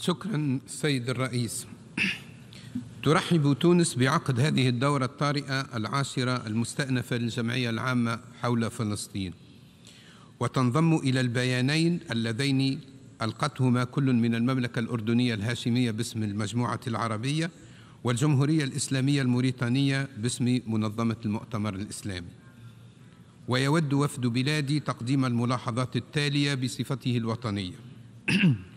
شكرا سيد الرئيس ترحب تونس بعقد هذه الدورة الطارئة العاشرة المستأنفة للجمعية العامة حول فلسطين وتنضم إلى البيانين اللذين ألقتهما كل من المملكة الأردنية الهاشمية باسم المجموعة العربية والجمهورية الإسلامية الموريتانية باسم منظمة المؤتمر الإسلامي ويود وفد بلادي تقديم الملاحظات التالية بصفته الوطنية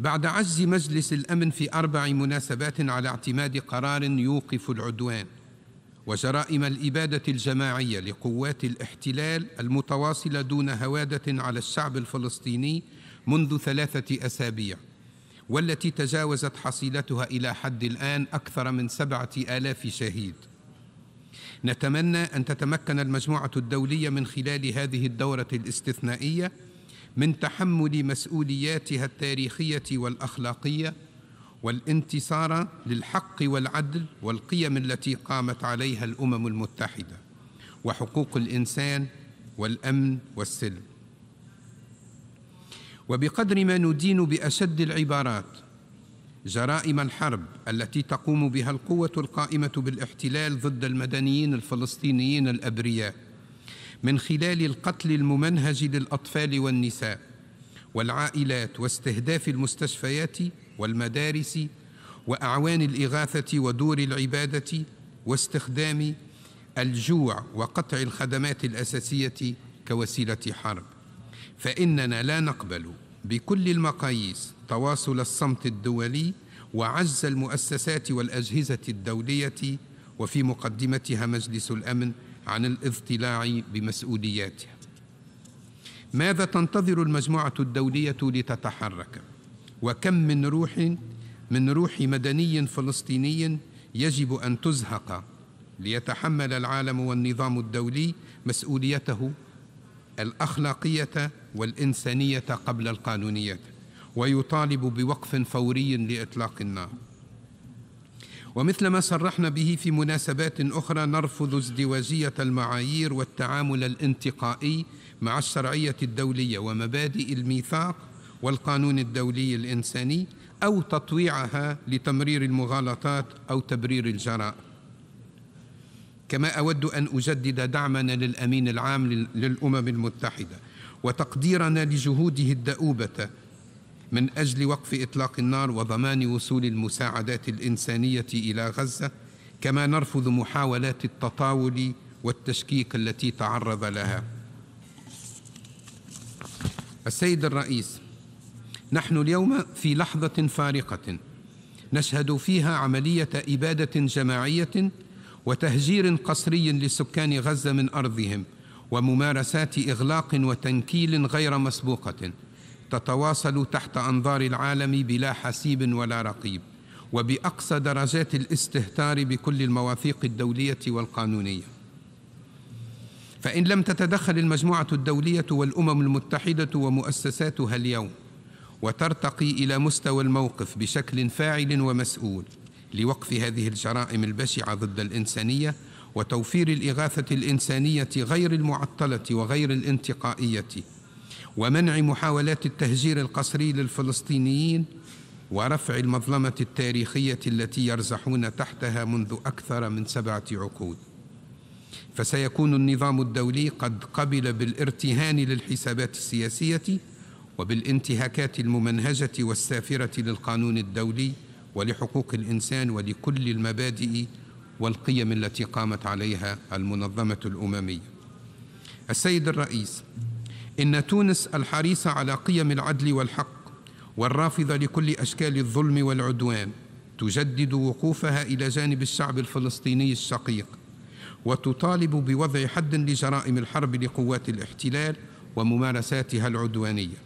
بعد عجز مجلس الامن في اربع مناسبات على اعتماد قرار يوقف العدوان وجرائم الاباده الجماعيه لقوات الاحتلال المتواصله دون هواده على الشعب الفلسطيني منذ ثلاثه اسابيع والتي تجاوزت حصيلتها الى حد الان اكثر من سبعه الاف شهيد نتمنى ان تتمكن المجموعه الدوليه من خلال هذه الدوره الاستثنائيه من تحمل مسؤولياتها التاريخيه والاخلاقيه والانتصار للحق والعدل والقيم التي قامت عليها الامم المتحده وحقوق الانسان والامن والسلم وبقدر ما ندين باشد العبارات جرائم الحرب التي تقوم بها القوه القائمه بالاحتلال ضد المدنيين الفلسطينيين الابرياء من خلال القتل الممنهج للاطفال والنساء والعائلات واستهداف المستشفيات والمدارس واعوان الاغاثه ودور العباده واستخدام الجوع وقطع الخدمات الاساسيه كوسيله حرب فاننا لا نقبل بكل المقاييس تواصل الصمت الدولي وعز المؤسسات والاجهزه الدوليه وفي مقدمتها مجلس الامن عن الاضطلاع بمسؤولياتها ماذا تنتظر المجموعة الدولية لتتحرك وكم من روح من روح مدني فلسطيني يجب أن تزهق ليتحمل العالم والنظام الدولي مسؤوليته الأخلاقية والإنسانية قبل القانونية ويطالب بوقف فوري لإطلاق النار ومثل ما صرحنا به في مناسبات أخرى نرفض ازدواجية المعايير والتعامل الانتقائي مع الشرعية الدولية ومبادئ الميثاق والقانون الدولي الإنساني أو تطويعها لتمرير المغالطات أو تبرير الجراء كما أود أن أجدد دعمنا للأمين العام للأمم المتحدة وتقديرنا لجهوده الدؤوبة من أجل وقف إطلاق النار وضمان وصول المساعدات الإنسانية إلى غزة كما نرفض محاولات التطاول والتشكيك التي تعرض لها السيد الرئيس نحن اليوم في لحظة فارقة نشهد فيها عملية إبادة جماعية وتهجير قسري لسكان غزة من أرضهم وممارسات إغلاق وتنكيل غير مسبوقة تتواصل تحت انظار العالم بلا حسيب ولا رقيب وباقصى درجات الاستهتار بكل المواثيق الدوليه والقانونيه فان لم تتدخل المجموعه الدوليه والامم المتحده ومؤسساتها اليوم وترتقي الى مستوى الموقف بشكل فاعل ومسؤول لوقف هذه الجرائم البشعه ضد الانسانيه وتوفير الاغاثه الانسانيه غير المعطله وغير الانتقائيه ومنع محاولات التهجير القسري للفلسطينيين ورفع المظلمة التاريخية التي يرزحون تحتها منذ أكثر من سبعة عقود فسيكون النظام الدولي قد قبل بالارتهان للحسابات السياسية وبالانتهاكات الممنهجة والسافرة للقانون الدولي ولحقوق الإنسان ولكل المبادئ والقيم التي قامت عليها المنظمة الأممية السيد الرئيس إن تونس الحريصة على قيم العدل والحق والرافضة لكل أشكال الظلم والعدوان تجدد وقوفها إلى جانب الشعب الفلسطيني الشقيق وتطالب بوضع حد لجرائم الحرب لقوات الاحتلال وممارساتها العدوانيه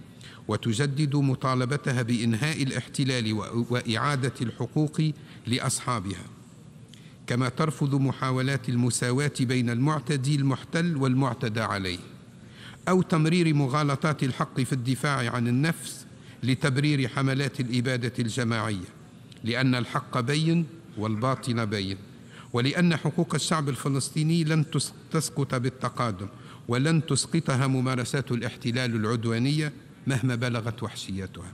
وتجدد مطالبتها بانهاء الاحتلال واعاده الحقوق لاصحابها كما ترفض محاولات المساواه بين المعتدي المحتل والمعتدى عليه أو تمرير مغالطات الحق في الدفاع عن النفس لتبرير حملات الإبادة الجماعية لأن الحق بين والباطن بين ولأن حقوق الشعب الفلسطيني لن تسقط بالتقادم ولن تسقطها ممارسات الاحتلال العدوانية مهما بلغت وحشيتها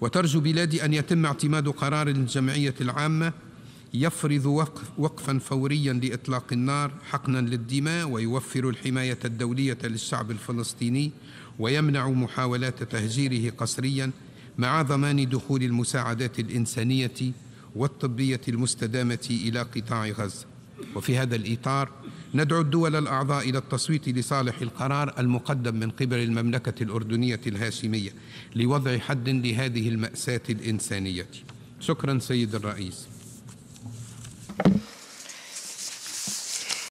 وترجو بلادي أن يتم اعتماد قرار الجمعية العامة يفرض وقف وقفا فوريا لإطلاق النار حقنا للدماء ويوفر الحماية الدولية للشعب الفلسطيني ويمنع محاولات تهجيره قسريا مع ضمان دخول المساعدات الإنسانية والطبية المستدامة إلى قطاع غزة وفي هذا الإطار ندعو الدول الأعضاء إلى التصويت لصالح القرار المقدم من قبل المملكة الأردنية الهاشمية لوضع حد لهذه المأساة الإنسانية شكرا سيد الرئيس